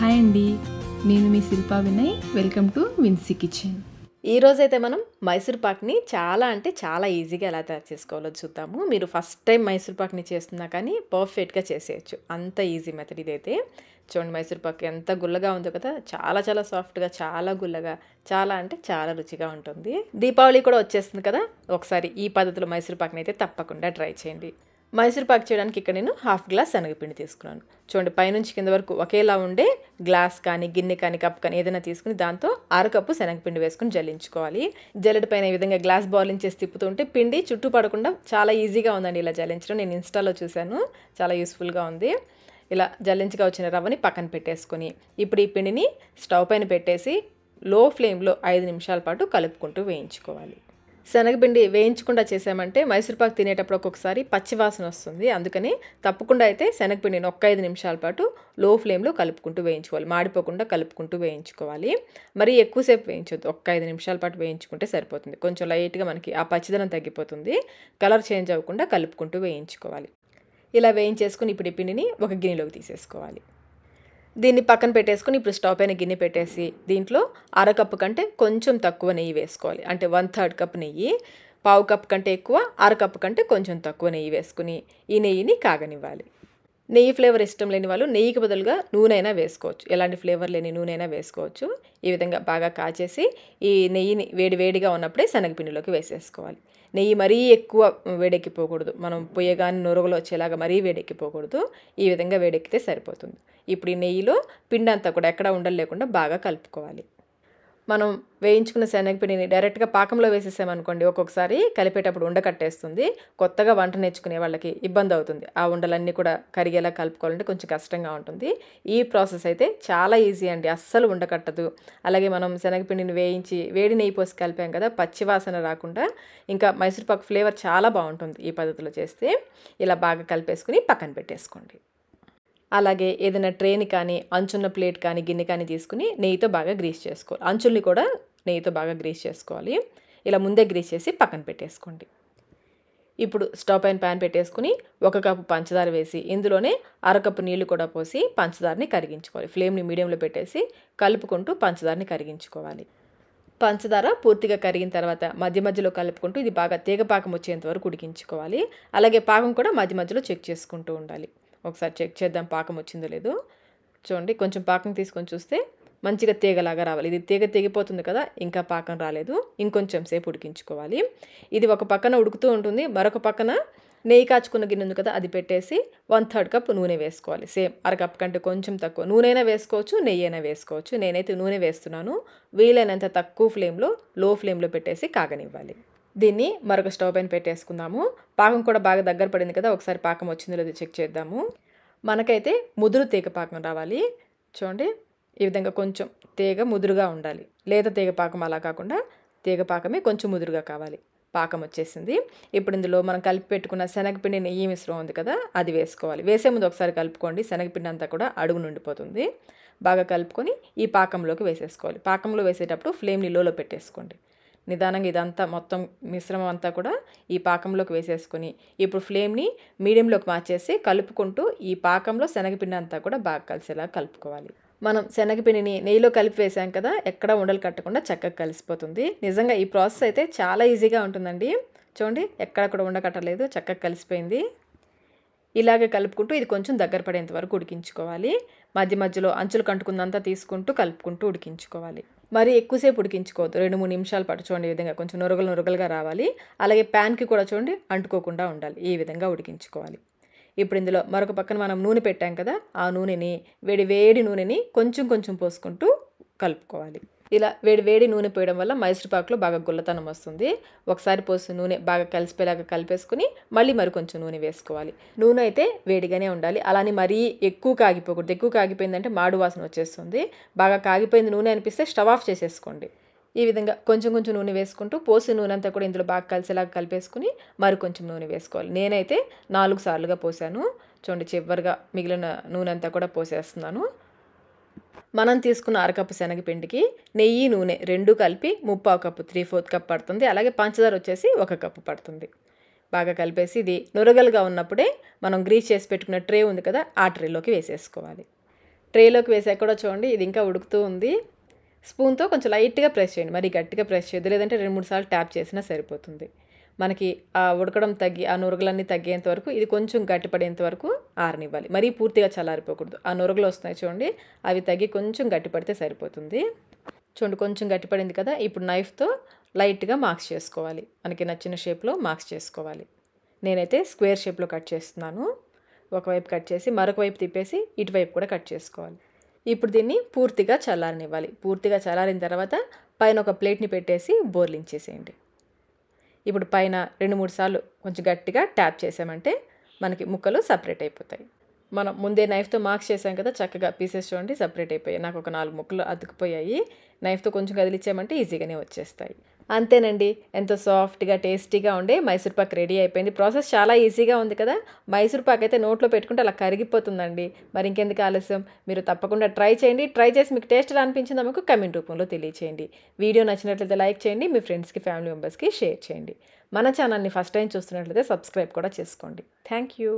hi అండి నేను మీ Shilpa Vinay welcome to Vinsy kitchen ఈరోజైతే మనం మైసూర్ పాక్ని చాలా అంటే చాలా ఈజీగా ఎలా తయారు చేసుకోవాలో చూద్దాము మీరు ఫస్ట్ టైం మైసూర్ పాక్ని చేస్తున్నా కానీ పర్ఫెక్ట్గా చేసేయచ్చు అంత ఈజీ మెథడ్ ఇదైతే చూడండి మైసూర్ పాక్ ఎంత గుల్లగా ఉందో కదా చాలా చాలా సాఫ్ట్గా చాలా గుల్లగా చాలా అంటే చాలా రుచిగా ఉంటుంది దీపావళి కూడా వచ్చేస్తుంది కదా ఒకసారి ఈ పద్ధతిలో మైసూర్ పాక్ని అయితే తప్పకుండా ట్రై చేయండి మైసూర్ పాక్ చేయడానికి ఇక్కడ నేను హాఫ్ గ్లాస్ శనగపిండి తీసుకున్నాను చూడండి పైనుంచి కింద వరకు ఒకేలా ఉండే గ్లాస్ కానీ గిన్నె కానీ కప్ కానీ ఏదైనా తీసుకుని దాంతో అరకప్పు శనగపిండి వేసుకుని జల్లించుకోవాలి జల్లెడ పైన ఈ విధంగా గ్లాస్ బౌలింగ్ చేసి తిప్పుతుంటే పిండి చుట్టూ పడకుండా చాలా ఈజీగా ఉందండి ఇలా జల్లించడం నేను ఇన్స్టాలో చూశాను చాలా యూస్ఫుల్గా ఉంది ఇలా జల్లించగా వచ్చిన రవ్వని పక్కన పెట్టేసుకొని ఇప్పుడు ఈ పిండిని స్టవ్ పైన పెట్టేసి లో ఫ్లేమ్లో ఐదు నిమిషాల పాటు కలుపుకుంటూ వేయించుకోవాలి శనగపిండి వేయించకుండా చేసామంటే మైసూర్పాకు తినేటప్పుడు ఒక్కొక్కసారి పచ్చివాసన వస్తుంది అందుకని తప్పకుండా అయితే శనగపిండిని ఒక్క ఐదు నిమిషాల పాటు లో ఫ్లేమ్లో కలుపుకుంటూ వేయించుకోవాలి మాడిపోకుండా కలుపుకుంటూ వేయించుకోవాలి మరి ఎక్కువసేపు వేయించొద్దు ఒక్క ఐదు నిమిషాల పాటు వేయించుకుంటే సరిపోతుంది కొంచెం లైట్గా మనకి ఆ పచ్చిదనం తగ్గిపోతుంది కలర్ చేంజ్ అవ్వకుండా కలుపుకుంటూ వేయించుకోవాలి ఇలా వేయించేసుకుని ఇప్పుడు ఈ పిండిని ఒక గిన్నెలోకి తీసేసుకోవాలి దీన్ని పక్కన పెట్టేసుకుని ఇప్పుడు స్టవ్ పైన గిన్నె పెట్టేసి దీంట్లో అరకప్పు కంటే కొంచెం తక్కువ నెయ్యి వేసుకోవాలి అంటే వన్ థర్డ్ కప్ నెయ్యి పావు కప్ కంటే ఎక్కువ అరకప్పు కంటే కొంచెం తక్కువ నెయ్యి వేసుకుని ఈ నెయ్యిని కాగనివ్వాలి నెయ్యి ఫ్లేవర్ ఇష్టం లేని వాళ్ళు నెయ్యికి బదులుగా నూనె అయినా వేసుకోవచ్చు ఎలాంటి ఫ్లేవర్ లేని నూనె అయినా వేసుకోవచ్చు ఈ విధంగా బాగా కాచేసి ఈ నెయ్యిని వేడి వేడిగా ఉన్నప్పుడే శనగపిండిలోకి వేసేసుకోవాలి నెయ్యి మరీ ఎక్కువ వేడెక్కిపోకూడదు మనం పొయ్యగాని నొరుగులు వచ్చేలాగా మరీ వేడెక్కిపోకూడదు ఈ విధంగా వేడెక్కితే సరిపోతుంది ఇప్పుడు ఈ నెయ్యిలో పిండి అంతా కూడా ఎక్కడ ఉండలేకుండా లేకుండా బాగా కలుపుకోవాలి మనం వేయించుకున్న శనగపిండిని డైరెక్ట్గా పాకంలో వేసేసామనుకోండి ఒక్కొక్కసారి కలిపేటప్పుడు ఉండ కట్టేస్తుంది కొత్తగా వంట నేర్చుకునే వాళ్ళకి ఇబ్బంది అవుతుంది ఆ ఉండలన్నీ కూడా కరిగేలా కలుపుకోవాలంటే కొంచెం కష్టంగా ఉంటుంది ఈ ప్రాసెస్ అయితే చాలా ఈజీ అండి అస్సలు ఉండకట్టదు అలాగే మనం శనగపిండిని వేయించి వేడి నెయ్యి పోసి కలిపాం కదా పచ్చివాసన రాకుండా ఇంకా మైసూర్పాకు ఫ్లేవర్ చాలా బాగుంటుంది ఈ పద్ధతిలో చేస్తే ఇలా బాగా కలిపేసుకుని పక్కన పెట్టేసుకోండి అలాగే ఏదైనా ట్రేని కానీ అంచున్న ప్లేట్ కానీ గిన్నె కానీ తీసుకుని నెయ్యితో బాగా గ్రీస్ చేసుకోవాలి అంచుల్ని కూడా నెయ్యితో బాగా గ్రీస్ చేసుకోవాలి ఇలా ముందే గ్రీస్ చేసి పక్కన పెట్టేసుకోండి ఇప్పుడు స్టవ్ పైన ప్యాన్ పెట్టేసుకుని ఒక కప్పు పంచదార వేసి ఇందులోనే అరకప్పు నీళ్లు కూడా పోసి పంచదారని కరిగించుకోవాలి ఫ్లేమ్ని మీడియంలో పెట్టేసి కలుపుకుంటూ పంచదారని కరిగించుకోవాలి పంచదార పూర్తిగా కరిగిన తర్వాత మధ్య మధ్యలో కలుపుకుంటూ ఇది బాగా తీగ పాకం వచ్చేంత వరకు ఉడికించుకోవాలి అలాగే పాకం కూడా మధ్య మధ్యలో చెక్ చేసుకుంటూ ఉండాలి ఒకసారి చెక్ చేద్దాం పాకం వచ్చిందో లేదో చూడండి కొంచెం పాకం తీసుకొని చూస్తే మంచిగా తీగలాగా రావాలి ఇది తీగ తెగిపోతుంది కదా ఇంకా పాకం రాలేదు ఇంకొంచెం సేపు ఉడికించుకోవాలి ఇది ఒక పక్కన ఉడుకుతూ ఉంటుంది మరొక పక్కన నెయ్యి కాచుకున్న గిన్నె ఉంది కదా అది పెట్టేసి వన్ థర్డ్ కప్ నూనె వేసుకోవాలి సేమ్ అర కప్ కంటే కొంచెం తక్కువ నూనె అయినా వేసుకోవచ్చు నెయ్యి అయినా వేసుకోవచ్చు నేనైతే నూనె వేస్తున్నాను వీలైనంత తక్కువ ఫ్లేమ్లో లో ఫ్లేమ్లో పెట్టేసి కాగనివ్వాలి దీన్ని మరొక స్టవ్ పైన పెట్టేసుకుందాము పాకం కూడా బాగా దగ్గర పడింది కదా ఒకసారి పాకం వచ్చిందో లేదో చెక్ చేద్దాము మనకైతే ముదురు తీగ పాకం రావాలి చూడండి ఈ విధంగా కొంచెం తీగ ముదురుగా ఉండాలి లేత తీగ పాకం అలా కాకుండా తీగ పాకమే కొంచెం ముదురుగా కావాలి పాకం వచ్చేసింది ఇప్పుడు ఇందులో మనం కలిపి పెట్టుకున్న శనగపిండి నెయ్యి మిశ్రమం ఉంది కదా అది వేసుకోవాలి వేసే ముందు ఒకసారి కలుపుకోండి శనగపిండి అంతా కూడా అడుగు నుండిపోతుంది బాగా కలుపుకొని ఈ పాకంలోకి వేసేసుకోవాలి పాకంలో వేసేటప్పుడు ఫ్లేమ్ నిలోలో పెట్టేసుకోండి నిదానంగా ఇదంతా మొత్తం మిశ్రమం అంతా కూడా ఈ పాకంలోకి వేసేసుకుని ఇప్పుడు ఫ్లేమ్ని మీడియంలోకి మార్చేసి కలుపుకుంటూ ఈ పాకంలో శనగపిండి అంతా కూడా బాగా కలిసేలా కలుపుకోవాలి మనం శనగపిండిని నెయ్యిలో కలిపి వేసాం కదా ఎక్కడ ఉండలు కట్టకుండా చక్కగా కలిసిపోతుంది నిజంగా ఈ ప్రాసెస్ అయితే చాలా ఈజీగా ఉంటుందండి చూడండి ఎక్కడ కూడా ఉండకట్టలేదు చక్కగా కలిసిపోయింది ఇలాగే కలుపుకుంటూ ఇది కొంచెం దగ్గర పడేంత వరకు ఉడికించుకోవాలి మధ్య మధ్యలో అంచులు కంటుకుందంతా తీసుకుంటూ కలుపుకుంటూ ఉడికించుకోవాలి మరి ఎక్కువసేపు ఉడికించుకోవద్దు రెండు మూడు నిమిషాలు పాటు చూడండి ఈ విధంగా కొంచెం నొరగలు నొరగలుగా రావాలి అలాగే ప్యాన్కి కూడా చూడండి అంటుకోకుండా ఉండాలి ఈ విధంగా ఉడికించుకోవాలి ఇప్పుడు ఇందులో మరొక పక్కన మనం నూనె పెట్టాం కదా ఆ నూనెని వేడి వేడి నూనెని కొంచెం కొంచెం పోసుకుంటూ కలుపుకోవాలి ఇలా వేడి వేడి నూనె పోయడం వల్ల మైసూరుపాకులో బాగా గుల్లతనం వస్తుంది ఒకసారి పోసి నూనె బాగా కలిసిపోయేలాగా కలిపేసుకుని మళ్ళీ మరి కొంచెం నూనె వేసుకోవాలి నూనె అయితే వేడిగానే ఉండాలి అలానే మరీ ఎక్కువ కాగిపోకూడదు ఎక్కువ కాగిపోయిందంటే మాడు వాసన వచ్చేస్తుంది బాగా కాగిపోయింది నూనె అనిపిస్తే స్టవ్ ఆఫ్ చేసేసుకోండి ఈ విధంగా కొంచెం కొంచెం నూనె వేసుకుంటూ పోసిన నూనె అంతా కూడా ఇందులో బాగా కలిసేలాగా కలిపేసుకుని మరి కొంచెం నూనె వేసుకోవాలి నేనైతే నాలుగు సార్లుగా పోసాను చూడండి చివరిగా మిగిలిన నూనె అంతా కూడా పోసేస్తున్నాను మనం తీసుకున్న అరకప్పు శనగపిండికి నెయ్యి నూనె రెండు కలిపి ముప్పావు కప్పు త్రీ ఫోర్త్ కప్ పడుతుంది అలాగే పంచదార వచ్చేసి ఒక కప్పు పడుతుంది బాగా కలిపేసి ఇది నురగలుగా ఉన్నప్పుడే మనం గ్రీస్ చేసి పెట్టుకున్న ట్రే ఉంది కదా ఆ ట్రేలోకి వేసేసుకోవాలి ట్రేలోకి వేసాక కూడా చూడండి ఇది ఇంకా ఉడుకుతూ ఉంది స్పూన్తో కొంచెం లైట్గా ప్రెస్ చేయండి మరీ గట్టిగా ప్రెస్ చేయదు లేదంటే రెండు మూడు సార్లు ట్యాప్ చేసినా సరిపోతుంది మనకి ఆ ఉడకడం తగ్గి ఆ నురగలన్నీ తగ్గేంత వరకు ఇది కొంచెం గట్టిపడేంత వరకు ఆరనివ్వాలి మరీ పూర్తిగా చల్లారిపోకూడదు ఆ నురగలు వస్తున్నాయి చూడండి అవి తగ్గి కొంచెం గట్టిపడితే సరిపోతుంది చూడండి కొంచెం గట్టిపడింది కదా ఇప్పుడు నైఫ్తో లైట్గా మార్క్స్ చేసుకోవాలి మనకి నచ్చిన షేప్లో మార్క్స్ చేసుకోవాలి నేనైతే స్క్వేర్ షేప్లో కట్ చేస్తున్నాను ఒకవైపు కట్ చేసి మరొక వైపు తిప్పేసి ఇటువైపు కూడా కట్ చేసుకోవాలి ఇప్పుడు దీన్ని పూర్తిగా చల్లారనివ్వాలి పూర్తిగా చల్లారిన తర్వాత పైన ఒక ప్లేట్ని పెట్టేసి బోర్లించేసేయండి ఇప్పుడు పైన రెండు మూడు సార్లు కొంచెం గట్టిగా ట్యాప్ చేసామంటే మనకి ముక్కలు సపరేట్ అయిపోతాయి మనం ముందే నైఫ్తో మార్క్స్ చేసాం కదా చక్కగా పీసెస్ చూడండి సపరేట్ అయిపోయాయి నాకు ఒక నాలుగు ముక్కలు అతుకుపోయాయి నైఫ్తో కొంచెం కదిలిచ్చామంటే ఈజీగానే వచ్చేస్తాయి అంతేనండి ఎంతో సాఫ్ట్గా టేస్టీగా ఉండే మైసూర్పాక్ రెడీ అయిపోయింది ప్రాసెస్ చాలా ఈజీగా ఉంది కదా మైసూర్పాక్ అయితే నోట్లో పెట్టుకుంటే అలా కరిగిపోతుందండి మరి ఇంకెందుకు ఆలస్యం మీరు తప్పకుండా ట్రై చేయండి ట్రై చేసి మీకు టేస్ట్ ఎలా అనిపించిందో మీకు కమెంట్ రూపంలో తెలియచేయండి వీడియో నచ్చినట్లయితే లైక్ చేయండి మీ ఫ్రెండ్స్కి ఫ్యామిలీ మెంబర్స్కి షేర్ చేయండి మన ఛానల్ని ఫస్ట్ టైం చూస్తున్నట్లయితే సబ్స్క్రైబ్ కూడా చేసుకోండి థ్యాంక్ యూ